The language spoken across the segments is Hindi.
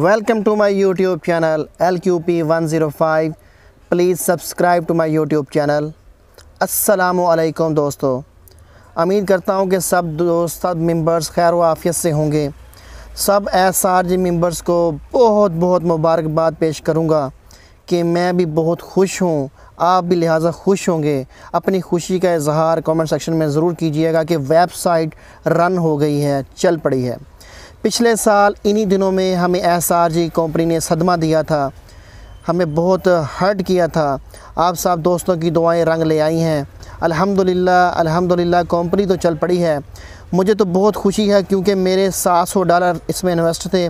welcome to YouTube channel L Q P one zero five please subscribe to my YouTube channel असलकुम दोस्तों उम्मीद करता हूँ कि सब दोस्त सब मेंबर्स खैर आफियत से होंगे सब एस आर जी मेम्बर्स को बहुत बहुत मुबारकबाद पेश करूँगा कि मैं भी बहुत खुश हूँ आप भी लिहाजा खुश होंगे अपनी खुशी का इजहार कमेंट सेक्शन में ज़रूर कीजिएगा कि वेबसाइट रन हो गई है चल पड़ी है पिछले साल इन्हीं दिनों में हमें एस आर जी कंपनी ने सदमा दिया था हमें बहुत हर्ट किया था आप सब दोस्तों की दुआएं रंग ले आई हैं अल्हम्दुलिल्लाह अल्हम्दुलिल्लाह कंपनी तो चल पड़ी है मुझे तो बहुत खुशी है क्योंकि मेरे सात सौ डॉलर इसमें इन्वेस्ट थे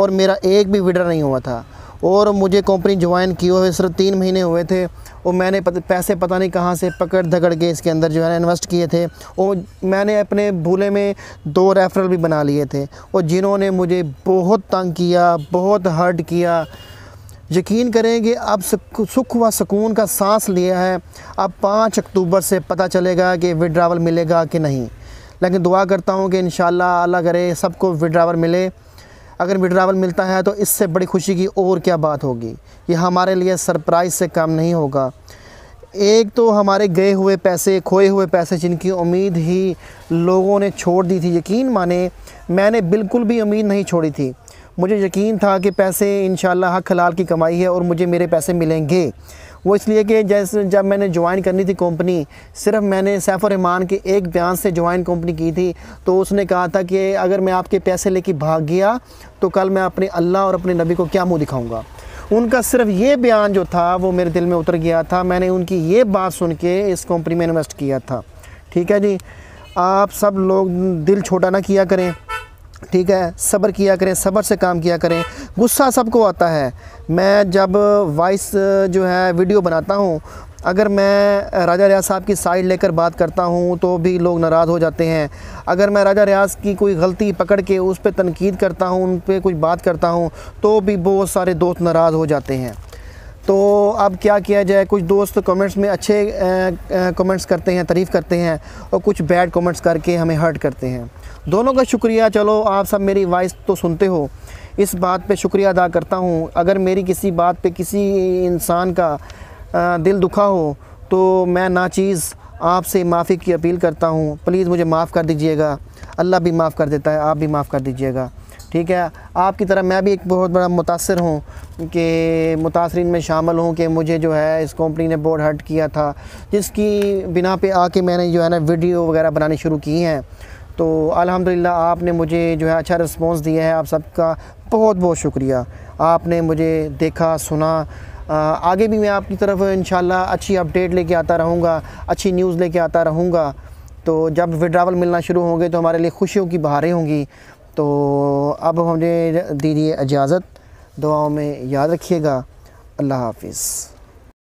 और मेरा एक भी विडर नहीं हुआ था और मुझे कंपनी ज्वाइन किए हुए सिर्फ तीन महीने हुए थे और मैंने पैसे पता नहीं कहाँ से पकड़ धकड़ के इसके अंदर जो है ना इन्वेस्ट किए थे और मैंने अपने भूले में दो रेफरल भी बना लिए थे और जिन्होंने मुझे बहुत तंग किया बहुत हर्ट किया यकीन करें कि अब सुख व सुकून का सांस लिया है अब पाँच अक्टूबर से पता चलेगा कि विड्रावल मिलेगा कि नहीं लेकिन दुआ करता हूँ कि इन अल्लाह करे सबको विड्रावल मिले अगर विड्रावल मिलता है तो इससे बड़ी खुशी की और क्या बात होगी ये हमारे लिए सरप्राइज़ से काम नहीं होगा एक तो हमारे गए हुए पैसे खोए हुए पैसे जिनकी उम्मीद ही लोगों ने छोड़ दी थी यकीन माने मैंने बिल्कुल भी उम्मीद नहीं छोड़ी थी मुझे यकीन था कि पैसे इन हक हलाल की कमाई है और मुझे मेरे पैसे मिलेंगे वो इसलिए कि जैसे जब मैंने ज्वाइन करनी थी कंपनी सिर्फ मैंने सैफ़ रहमान के एक बयान से ज्वाइन कंपनी की थी तो उसने कहा था कि अगर मैं आपके पैसे लेके भाग गया तो कल मैं अपने अल्लाह और अपने नबी को क्या मुँह दिखाऊँगा उनका सिर्फ ये बयान जो था वो मेरे दिल में उतर गया था मैंने उनकी ये बात सुन के इस कंपनी में इन्वेस्ट किया था ठीक है जी आप सब लोग दिल छोटा ना किया करें ठीक है सब्र किया करें सब्र से काम किया करें गुस्सा सबको आता है मैं जब वॉइस जो है वीडियो बनाता हूँ अगर मैं राजा रियाज साहब की साइड लेकर बात करता हूँ तो भी लोग नाराज़ हो जाते हैं अगर मैं राजा रियाज की कोई गलती पकड़ के उस पर तनकीद करता हूँ उन पर कुछ बात करता हूँ तो भी बहुत सारे दोस्त नाराज़ हो जाते हैं तो अब क्या किया जाए कुछ दोस्त कमेंट्स में अच्छे कमेंट्स करते हैं तारीफ़ करते हैं और कुछ बैड कमेंट्स करके हमें हर्ट करते हैं दोनों का शुक्रिया चलो आप सब मेरी वॉइस तो सुनते हो इस बात पे शुक्रिया अदा करता हूँ अगर मेरी किसी बात पे किसी इंसान का आ, दिल दुखा हो तो मैं ना चीज़ आपसे माफ़ी की अपील करता हूँ प्लीज़ मुझे माफ़ कर दीजिएगा अल्लाह भी माफ़ कर देता है आप भी माफ़ कर दीजिएगा ठीक है आपकी तरह मैं भी एक बहुत बड़ा मुतासर हूँ कि मुतासरीन में शामिल हूँ कि मुझे जो है इस कंपनी ने बोर्ड हट किया था जिसकी बिना पे आके मैंने जो है ना वीडियो वगैरह बनानी शुरू की हैं तो अल्हम्दुलिल्लाह आपने मुझे जो है अच्छा रिस्पांस दिया है आप सबका बहुत बहुत शुक्रिया आपने मुझे देखा सुना आगे भी मैं आपकी तरफ इन अच्छी अपडेट लेके आता रहूँगा अच्छी न्यूज़ लेके आता रहूँगा तो जब विड्रावल मिलना शुरू होंगे तो हमारे लिए खुशियों की बहारें होंगी तो अब हमने दी दी इजाज़त दुआओं में याद रखिएगा अल्लाह हाफिज़